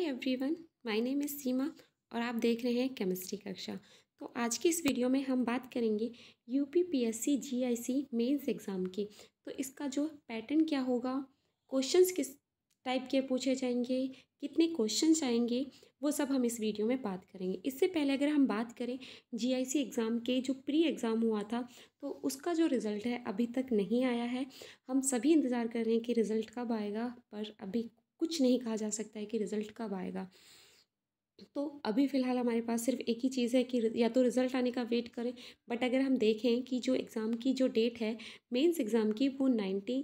hi everyone my name is Seema और आप देख रहे हैं केमिस्ट्री कक्षा तो आज की इस वीडियो में हम बात करेंगे U P P S C G I C mains exam की तो इसका जो पैटर्न क्या होगा क्वेश्चंस किस टाइप के पूछे जाएंगे कितने क्वेश्चन आएंगे वो सब हम इस वीडियो में बात करेंगे इससे पहले अगर हम बात करें सी एग्ज़ाम के जो प्री एग्ज़ाम हुआ था तो उसका जो रिज़ल्ट है अभी तक नहीं आया है हम सभी इंतज़ार कर रहे हैं कि रिज़ल्ट कब आएगा पर अभी कुछ नहीं कहा जा सकता है कि रिज़ल्ट कब आएगा तो अभी फ़िलहाल हमारे पास सिर्फ एक ही चीज़ है कि या तो रिज़ल्ट आने का वेट करें बट अगर हम देखें कि जो एग्ज़ाम की जो डेट है मेंस एग्ज़ाम की वो नाइन्टी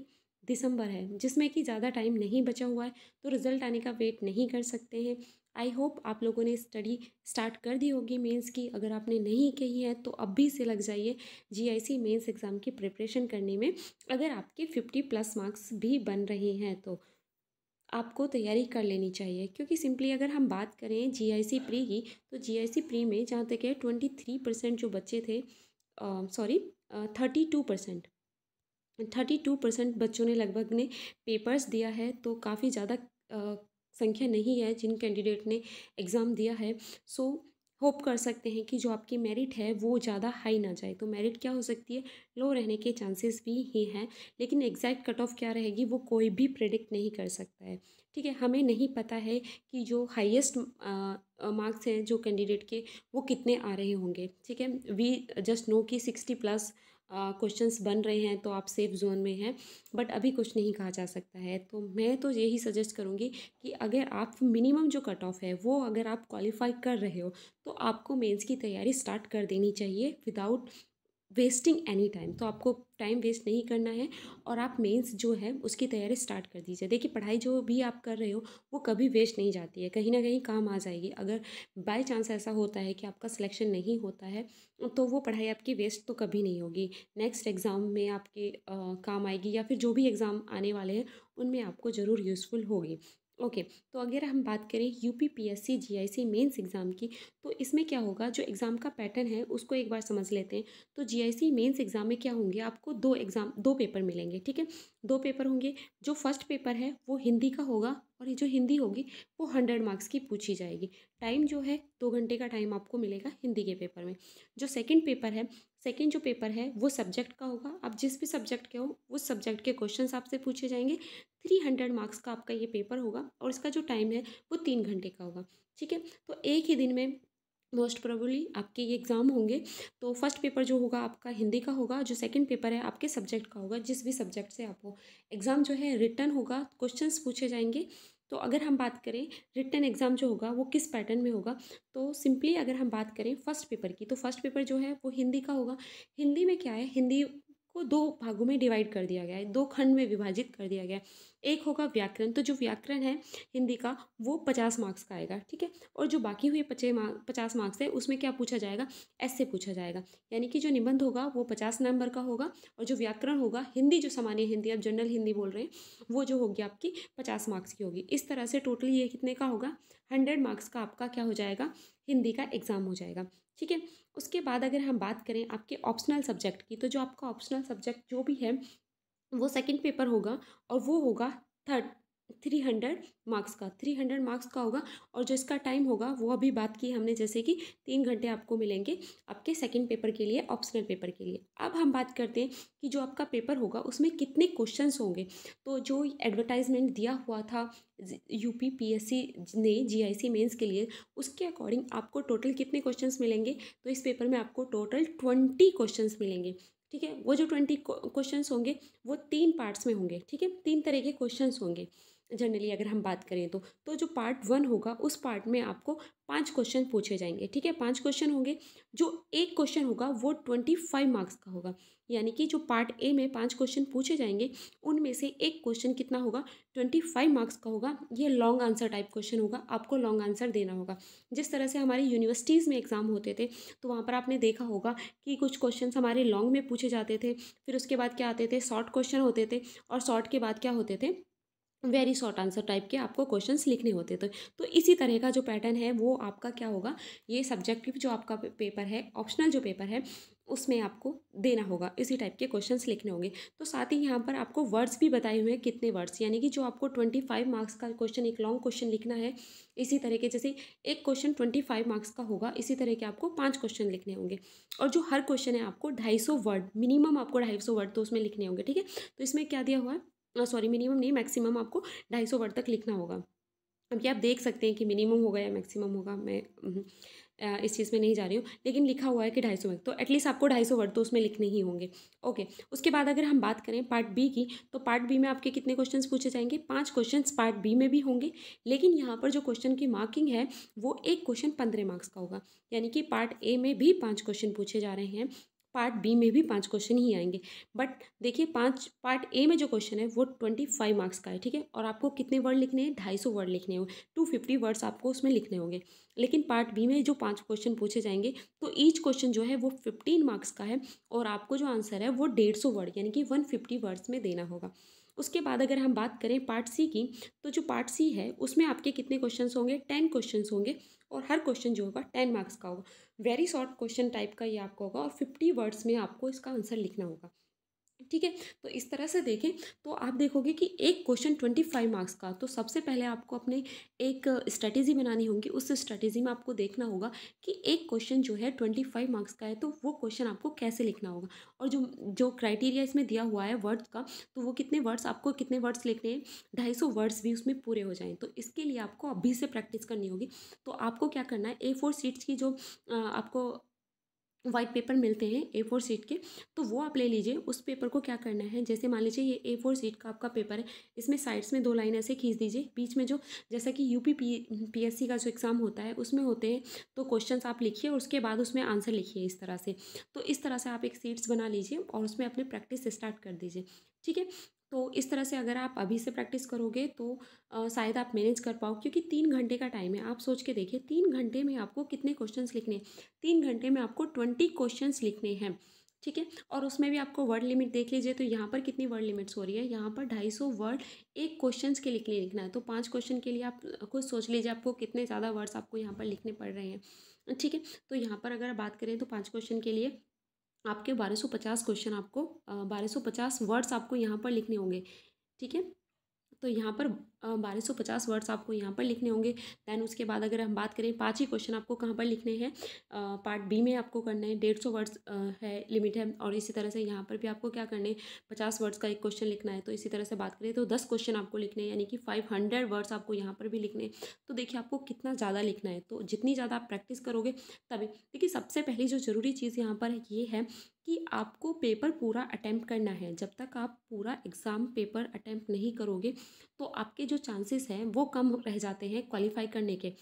दिसंबर है जिसमें कि ज़्यादा टाइम नहीं बचा हुआ है तो रिज़ल्ट आने का वेट नहीं कर सकते हैं आई होप आप लोगों ने स्टडी स्टार्ट कर दी होगी मेंस की अगर आपने नहीं कही है तो अब भी से लग जाइए जीआईसी मेंस एग्ज़ाम की प्रिपरेशन करने में अगर आपके फिफ्टी प्लस मार्क्स भी बन रहे हैं तो आपको तैयारी कर लेनी चाहिए क्योंकि सिंपली अगर हम बात करें जीआईसी प्री की तो जीआईसी प्री में जहाँ तक है ट्वेंटी थ्री परसेंट जो बच्चे थे sorry thirty two percent thirty two percent बच्चों ने लगभग ने पेपर्स दिया है तो काफ़ी ज़्यादा संख्या नहीं है जिन कैंडिडेट ने एग्ज़ाम दिया है सो so, होप कर सकते हैं कि जो आपकी मेरिट है वो ज़्यादा हाई ना जाए तो मेरिट क्या हो सकती है लो रहने के चांसेस भी ही हैं लेकिन एग्जैक्ट कट ऑफ क्या रहेगी वो कोई भी प्रिडिक्ट नहीं कर सकता है ठीक है हमें नहीं पता है कि जो हाईएस्ट मार्क्स हैं जो कैंडिडेट के वो कितने आ रहे होंगे ठीक है वी जस्ट नो कि सिक्सटी प्लस क्वेश्चंस बन रहे हैं तो आप सेफ जोन में हैं बट अभी कुछ नहीं कहा जा सकता है तो मैं तो यही सजेस्ट करूँगी कि अगर आप मिनिमम जो कट ऑफ है वो अगर आप क्वालिफाई कर रहे हो तो आपको मेंस की तैयारी स्टार्ट कर देनी चाहिए विदाउट वेस्टिंग एनी टाइम तो आपको टाइम वेस्ट नहीं करना है और आप मेंस जो है उसकी तैयारी स्टार्ट कर दीजिए देखिए पढ़ाई जो भी आप कर रहे हो वो कभी वेस्ट नहीं जाती है कहीं ना कहीं काम आ जाएगी अगर बाय चांस ऐसा होता है कि आपका सिलेक्शन नहीं होता है तो वो पढ़ाई आपकी वेस्ट तो कभी नहीं होगी नेक्स्ट एग्ज़ाम में आपके आ, काम आएगी या फिर जो भी एग्ज़ाम आने वाले हैं उनमें आपको ज़रूर यूज़फुल होगी ओके okay, तो अगर हम बात करें U P P S C G I C mains exam की तो इसमें क्या होगा जो एग्ज़ाम का पैटर्न है उसको एक बार समझ लेते हैं तो जी आई सी मेन्स एग्ज़ाम में क्या होंगे आपको दो एग्ज़ाम दो पेपर मिलेंगे ठीक है दो पेपर होंगे जो फर्स्ट पेपर है वो हिंदी का होगा और ये जो हिंदी होगी वो हंड्रेड मार्क्स की पूछी जाएगी टाइम जो है दो घंटे का टाइम आपको मिलेगा हिंदी के पेपर में जो सेकंड पेपर है सेकंड जो पेपर है वो सब्जेक्ट का होगा आप जिस भी सब्जेक्ट के हो उस सब्जेक्ट के क्वेश्चन आपसे पूछे जाएंगे थ्री हंड्रेड मार्क्स का आपका ये पेपर होगा और इसका जो टाइम है वो तीन घंटे का होगा ठीक है तो एक ही दिन में मोस्ट प्रोबली आपके ये एग्ज़ाम होंगे तो फर्स्ट पेपर जो होगा आपका हिंदी का होगा जो सेकंड पेपर है आपके सब्जेक्ट का होगा जिस भी सब्जेक्ट से आप हो एग्ज़ाम जो है रिटर्न होगा क्वेश्चंस पूछे जाएंगे तो अगर हम बात करें रिटर्न एग्ज़ाम जो होगा वो किस पैटर्न में होगा तो सिंपली अगर हम बात करें फर्स्ट पेपर की तो फर्स्ट पेपर जो है वो हिंदी का होगा हिंदी में क्या है हिंदी को दो भागों में डिवाइड कर दिया गया है दो खंड में विभाजित कर दिया गया है एक होगा व्याकरण तो जो व्याकरण है हिंदी का वो पचास मार्क्स का आएगा ठीक है और जो बाकी हुए पचे मार्क पचास मार्क्स है उसमें क्या पूछा जाएगा ऐसे पूछा जाएगा यानी कि जो निबंध होगा वो पचास नंबर का होगा और जो व्याकरण होगा हिंदी जो सामान्य हिंदी आप जनरल हिंदी बोल रहे हैं वो जो होगी आपकी पचास मार्क्स की होगी इस तरह से टोटली ये कितने का होगा हंड्रेड मार्क्स का आपका क्या हो जाएगा हिंदी का एग्ज़ाम हो जाएगा ठीक है उसके बाद अगर हम बात करें आपके ऑप्शनल सब्जेक्ट की तो जो आपका ऑप्शनल सब्जेक्ट जो भी है वो सेकेंड पेपर होगा और वो होगा थर्ड थ्री हंड्रेड मार्क्स का थ्री हंड्रेड मार्क्स का होगा और जो इसका टाइम होगा वो अभी बात की हमने जैसे कि तीन घंटे आपको मिलेंगे आपके सेकंड पेपर के लिए ऑप्शनल पेपर के लिए अब हम बात करते हैं कि जो आपका पेपर होगा उसमें कितने क्वेश्चंस होंगे तो जो एडवर्टाइजमेंट दिया हुआ था U P P S C ने जी आई सी मेन्स के लिए उसके अकॉर्डिंग आपको टोटल कितने क्वेश्चन मिलेंगे तो इस पेपर में आपको टोटल ट्वेंटी क्वेश्चन मिलेंगे ठीक है वो जो ट्वेंटी क्वेश्चन होंगे वो तीन पार्ट्स में होंगे ठीक है तीन तरह के क्वेश्चन होंगे जनरली अगर हम बात करें तो तो जो पार्ट वन होगा उस पार्ट में आपको पांच क्वेश्चन पूछे जाएंगे ठीक है पांच क्वेश्चन होंगे जो एक क्वेश्चन होगा वो ट्वेंटी फाइव मार्क्स का होगा यानी कि जो पार्ट ए में पांच क्वेश्चन पूछे जाएंगे उनमें से एक क्वेश्चन कितना होगा ट्वेंटी फाइव मार्क्स का होगा ये लॉन्ग आंसर टाइप क्वेश्चन होगा आपको लॉन्ग आंसर देना होगा जिस तरह से हमारे यूनिवर्सिटीज़ में एग्ज़ाम होते थे तो वहाँ पर आपने देखा होगा कि कुछ क्वेश्चन हमारे लॉन्ग में पूछे जाते थे फिर उसके बाद क्या आते थे शॉर्ट क्वेश्चन होते थे और शॉर्ट के बाद क्या होते थे वेरी शॉर्ट आंसर टाइप के आपको क्वेश्चंस लिखने होते थे तो, तो इसी तरह का जो पैटर्न है वो आपका क्या होगा ये सब्जेक्टिव जो आपका पेपर है ऑप्शनल जो पेपर है उसमें आपको देना होगा इसी टाइप के क्वेश्चंस लिखने होंगे तो साथ ही यहाँ पर आपको वर्ड्स भी बताए हुए हैं कितने वर्ड्स यानी कि जो आपको ट्वेंटी फाइव मार्क्स का क्वेश्चन एक लॉन्ग क्वेश्चन लिखना है इसी तरह के जैसे एक क्वेश्चन ट्वेंटी फाइव मार्क्स का होगा इसी तरह के आपको पांच क्वेश्चन लिखने होंगे और जो हर क्वेश्चन है आपको ढाई सौ वर्ड मिनिमम आपको ढाई सौ वर्ड तो उसमें लिखने होंगे ठीक है तो इसमें क्या दिया हुआ है सॉरी मिनिमम नहीं मैक्सिमम आपको ढाई सौ वर्ड तक लिखना होगा अब ये आप देख सकते हैं कि मिनिमम होगा या मैक्सिमम होगा मैं हम्म, इस चीज़ में नहीं जा रही हूँ लेकिन लिखा हुआ है कि ढाई सौ वर्ड तो एटलीस्ट आपको ढाई सौ वर्ड तो उसमें लिखने ही होंगे ओके उसके बाद अगर हम बात करें पार्ट बी की तो पार्ट बी में आपके कितने क्वेश्चन पूछे जाएंगे पाँच क्वेश्चन पार्ट बी में भी होंगे लेकिन यहाँ पर जो क्वेश्चन की मार्किंग है वो एक क्वेश्चन पंद्रह मार्क्स का होगा यानी कि पार्ट ए में भी पाँच क्वेश्चन पूछे जा रहे हैं पार्ट बी में भी पांच क्वेश्चन ही आएंगे बट देखिए पांच पार्ट ए में जो क्वेश्चन है वो ट्वेंटी फाइव मार्क्स का है ठीक है और आपको कितने वर्ड लिखने हैं ढाई सौ वर्ड लिखने होंगे टू फिफ्टी वर्ड्स आपको उसमें लिखने होंगे लेकिन पार्ट बी में जो पांच क्वेश्चन पूछे जाएंगे तो ईच क्वेश्चन जो है वो फिफ्टीन मार्क्स का है और आपको जो आंसर है वो डेढ़ सौ वर्ड यानी कि वन फिफ्टी वर्ड्स में देना होगा उसके बाद अगर हम बात करें पार्ट सी की तो जो पार्ट सी है उसमें आपके कितने क्वेश्चन होंगे टेन क्वेश्चन होंगे और हर क्वेश्चन जो होगा टेन मार्क्स का होगा वेरी शॉर्ट क्वेश्चन टाइप का ये आपका होगा और फिफ्टी वर्ड्स में आपको इसका आंसर लिखना होगा ठीक है तो इस तरह से देखें तो आप देखोगे कि एक क्वेश्चन ट्वेंटी फाइव मार्क्स का तो सबसे पहले आपको अपने एक स्ट्रेटेजी बनानी होगी उस स्ट्रेटेजी में आपको देखना होगा कि एक क्वेश्चन जो है ट्वेंटी फाइव मार्क्स का है तो वो क्वेश्चन आपको कैसे लिखना होगा और जो जो क्राइटेरिया इसमें दिया हुआ है वर्ड्स का तो वो कितने वर्ड्स आपको कितने वर्ड्स लिखने हैं ढाई सौ वर्ड्स भी उसमें पूरे हो जाएँ तो इसके लिए आपको अभी से प्रैक्टिस करनी होगी तो आपको क्या करना है ए फोर सीट्स की जो आपको वाइट पेपर मिलते हैं ए फोर सीट के तो वो आप ले लीजिए उस पेपर को क्या करना है जैसे मान लीजिए ये ए फोर सीट का आपका पेपर है इसमें साइड्स में दो लाइन ऐसे खींच दीजिए बीच में जो जैसा कि U P P S C का जो एग्ज़ाम होता है उसमें होते हैं तो क्वेश्चन आप लिखिए और उसके बाद उसमें आंसर लिखिए इस तरह से तो इस तरह से आप एक सीट्स बना लीजिए और उसमें अपनी प्रैक्टिस स्टार्ट कर दीजिए ठीक है तो इस तरह से अगर आप अभी से प्रैक्टिस करोगे तो शायद आप मैनेज कर पाओ क्योंकि तीन घंटे का टाइम है आप सोच के देखिए तीन घंटे में आपको कितने क्वेश्चंस लिखने हैं तीन घंटे में आपको ट्वेंटी क्वेश्चंस लिखने हैं ठीक है और उसमें भी आपको वर्ड लिमिट देख लीजिए तो यहाँ पर कितनी वर्ड लिमिट्स हो रही है यहाँ पर ढाई सौ वर्ड एक क्वेश्चन के लिखने लिखना है तो पाँच क्वेश्चन के लिए आप खुद सोच लीजिए आपको कितने ज़्यादा वर्ड्स आपको यहाँ पर लिखने पड़ रहे हैं ठीक है तो यहाँ पर अगर बात करें तो पाँच क्वेश्चन के लिए आपके बारह सौ पचास क्वेश्चन आपको बारह सौ पचास वर्ड्स आपको यहाँ पर लिखने होंगे ठीक है तो यहाँ पर बारह सौ पचास वर्ड्स आपको यहाँ पर लिखने होंगे दैन उसके बाद अगर हम बात करें पाँच ही क्वेश्चन आपको कहाँ पर लिखने हैं पार्ट बी में आपको करना है डेढ़ सौ वर्ड्स है लिमिट है और इसी तरह से यहाँ पर भी आपको क्या करना है पचास वर्ड्स का एक क्वेश्चन लिखना है तो इसी तरह से बात करें तो दस क्वेश्चन आपको लिखने हैं यानी कि फाइव हंड्रेड वर्ड्स आपको यहाँ पर भी लिखने हैं तो देखिए आपको कितना ज़्यादा लिखना है तो जितनी ज़्यादा आप प्रैक्टिस करोगे तभी देखिए सबसे पहली जो ज़रूरी चीज़ यहाँ पर ये है कि आपको पेपर पूरा अटैम्प्ट करना है जब तक आप पूरा एग्ज़ाम पेपर अटैम्प्ट नहीं करोगे तो आपके जो चांसेस हैं वो कम रह जाते हैं क्वालिफाई करने के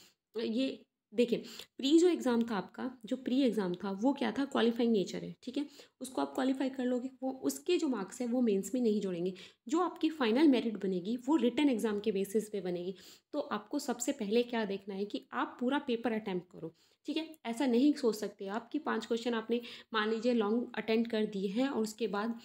ये देखिए प्री जो एग्ज़ाम था आपका जो प्री एग्ज़ाम था वो क्या था क्वालिफाइंग नेचर है ठीक है उसको आप क्वालिफाई कर लोगे वो उसके जो मार्क्स हैं वो मेंस में नहीं जोड़ेंगे जो आपकी फाइनल मेरिट बनेगी वो रिटर्न एग्ज़ाम के बेसिस पे बनेगी तो आपको सबसे पहले क्या देखना है कि आप पूरा पेपर अटैम्प्ट करो ठीक है ऐसा नहीं सोच सकते आपकी पाँच क्वेश्चन आपने मान लीजिए लॉन्ग अटेंड कर दिए हैं और उसके बाद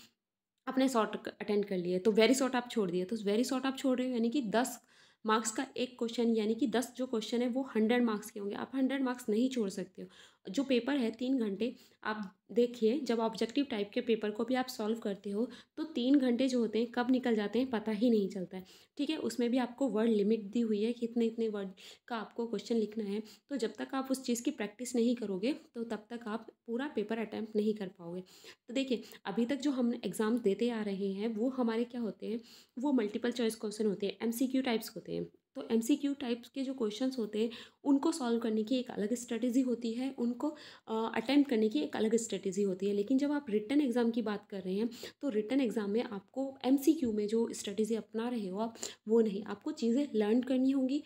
आपने शॉर्ट अटेंड कर लिया तो वेरी शॉर्ट आप छोड़ दिए तो वेरी शॉर्ट आप छोड़ रहे हो यानी कि दस मार्क्स का एक क्वेश्चन यानी कि दस जो क्वेश्चन है वो हंड्रेड मार्क्स के होंगे आप हंड्रेड मार्क्स नहीं छोड़ सकते हो जो पेपर है तीन घंटे आप देखिए जब ऑब्जेक्टिव टाइप के पेपर को भी आप सॉल्व करते हो तो तीन घंटे जो होते हैं कब निकल जाते हैं पता ही नहीं चलता है ठीक है उसमें भी आपको वर्ड लिमिट दी हुई है कि इतने इतने वर्ड का आपको क्वेश्चन लिखना है तो जब तक आप उस चीज़ की प्रैक्टिस नहीं करोगे तो तब तक आप पूरा पेपर अटैम्प्ट नहीं कर पाओगे तो देखिए अभी तक जो हम एग्ज़ाम देते आ रहे हैं वो हमारे क्या होते हैं वो मल्टीपल चॉइस क्वेश्चन होते हैं एम टाइप्स होते हैं तो एम सी क्यू टाइप्स के जो क्वेश्चंस होते हैं उनको सॉल्व करने की एक अलग स्ट्रेटेजी होती है उनको अटैम्प्ट करने की एक अलग स्ट्रेटेजी होती है लेकिन जब आप रिटर्न एग्ज़ाम की बात कर रहे हैं तो रिटर्न एग्ज़ाम में आपको एम सी क्यू में जो स्ट्रेटेजी अपना रहे हो आप वो नहीं आपको चीज़ें लर्न करनी होंगी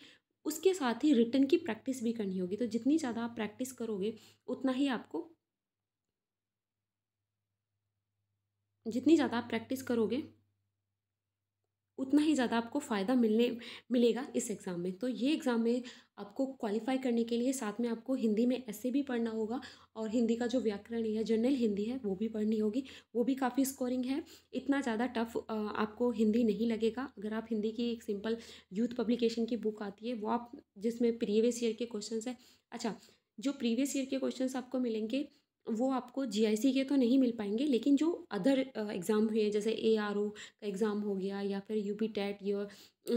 उसके साथ ही रिटर्न की प्रैक्टिस भी करनी होगी तो जितनी ज़्यादा आप प्रैक्टिस करोगे उतना ही आपको जितनी ज़्यादा आप प्रैक्टिस करोगे उतना ही ज़्यादा आपको फ़ायदा मिलने मिलेगा इस एग्ज़ाम में तो ये एग्ज़ाम में आपको क्वालिफाई करने के लिए साथ में आपको हिंदी में ऐसे भी पढ़ना होगा और हिंदी का जो व्याकरण है जनरल हिंदी है वो भी पढ़नी होगी वो भी काफ़ी स्कोरिंग है इतना ज़्यादा टफ आपको हिंदी नहीं लगेगा अगर आप हिंदी की एक सिंपल यूथ पब्लिकेशन की बुक आती है वो आप जिसमें प्रीवियस ईयर के क्वेश्चन है अच्छा जो प्रीवियस ईयर के क्वेश्चन आपको मिलेंगे वो आपको जी के तो नहीं मिल पाएंगे लेकिन जो अदर एग्ज़ाम हुए हैं जैसे ए आर ओ का एग्ज़ाम हो गया या फिर यू पी टेट या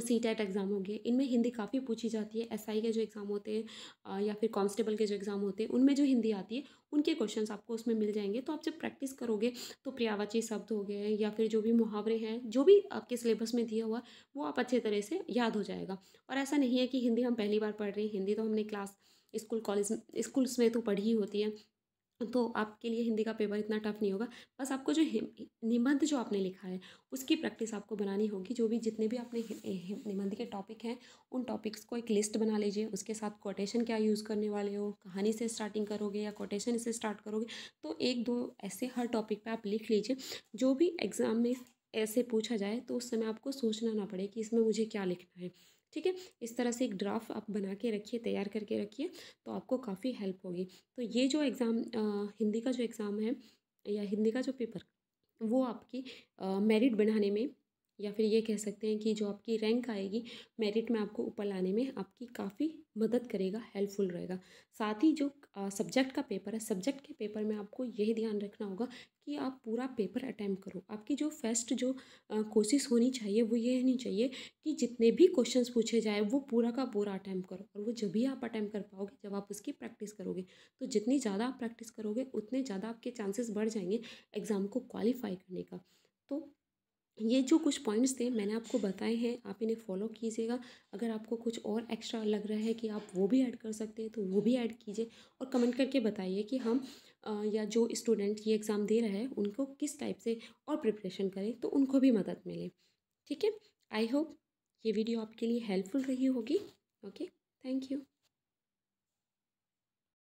सी टेट एग्ज़ाम हो गया इनमें हिंदी काफ़ी पूछी जाती है एस SI आई के जो एग्ज़ाम होते हैं या फिर कांस्टेबल के जो एग्ज़ाम होते हैं उनमें जो हिंदी आती है उनके क्वेश्चन आपको उसमें मिल जाएंगे तो आप जब प्रैक्टिस करोगे तो प्रयावाची शब्द हो गए या फिर जो भी मुहावरे हैं जो भी आपके सिलेबस में दिया हुआ वो आप अच्छे तरह से याद हो जाएगा और ऐसा नहीं है कि हिंदी हम पहली बार पढ़ रहे हैं हिंदी तो हमने क्लास स्कूल कॉलेज स्कूल्स में तो पढ़ी होती है तो आपके लिए हिंदी का पेपर इतना टफ नहीं होगा बस आपको जो निबंध जो आपने लिखा है उसकी प्रैक्टिस आपको बनानी होगी जो भी जितने भी आपने निबंध के टॉपिक हैं उन टॉपिक्स को एक लिस्ट बना लीजिए उसके साथ कोटेशन क्या यूज़ करने वाले हो कहानी से स्टार्टिंग करोगे या कोटेशन से स्टार्ट करोगे तो एक दो ऐसे हर टॉपिक पर आप लिख लीजिए जो भी एग्ज़ाम में ऐसे पूछा जाए तो उस समय आपको सोचना ना पड़े कि इसमें मुझे क्या लिखना है ठीक है इस तरह से एक ड्राफ्ट आप बना के रखिए तैयार करके रखिए तो आपको काफ़ी हेल्प होगी तो ये जो एग्ज़ाम हिंदी का जो एग्ज़ाम है या हिंदी का जो पेपर वो आपकी मेरिट बढ़ाने में या फिर ये कह सकते हैं कि जो आपकी रैंक आएगी मेरिट में आपको ऊपर लाने में आपकी काफ़ी मदद करेगा हेल्पफुल रहेगा साथ ही जो सब्जेक्ट का पेपर है सब्जेक्ट के पेपर में आपको यही ध्यान रखना होगा कि आप पूरा पेपर अटैम्प्ट करो आपकी जो फर्स्ट जो कोशिश होनी चाहिए वो ये होनी चाहिए कि जितने भी क्वेश्चन पूछे जाए वो पूरा का पूरा अटैम्प्ट करो और वो जब भी आप अटैम्प्ट कर पाओगे जब आप उसकी प्रैक्टिस करोगे तो जितनी ज़्यादा आप प्रैक्टिस करोगे उतने ज़्यादा आपके चांसेस बढ़ जाएंगे एग्ज़ाम को क्वालिफाई करने का तो ये जो कुछ पॉइंट्स थे मैंने आपको बताए हैं आप इन्हें फॉलो कीजिएगा अगर आपको कुछ और एक्स्ट्रा लग रहा है कि आप वो भी ऐड कर सकते हैं तो वो भी ऐड कीजिए और कमेंट करके बताइए कि हम आ, या जो स्टूडेंट ये एग्ज़ाम दे रहा है उनको किस टाइप से और प्रिपरेशन करें तो उनको भी मदद मिले ठीक है आई होप ये वीडियो आपके लिए हेल्पफुल रही होगी ओके थैंक यू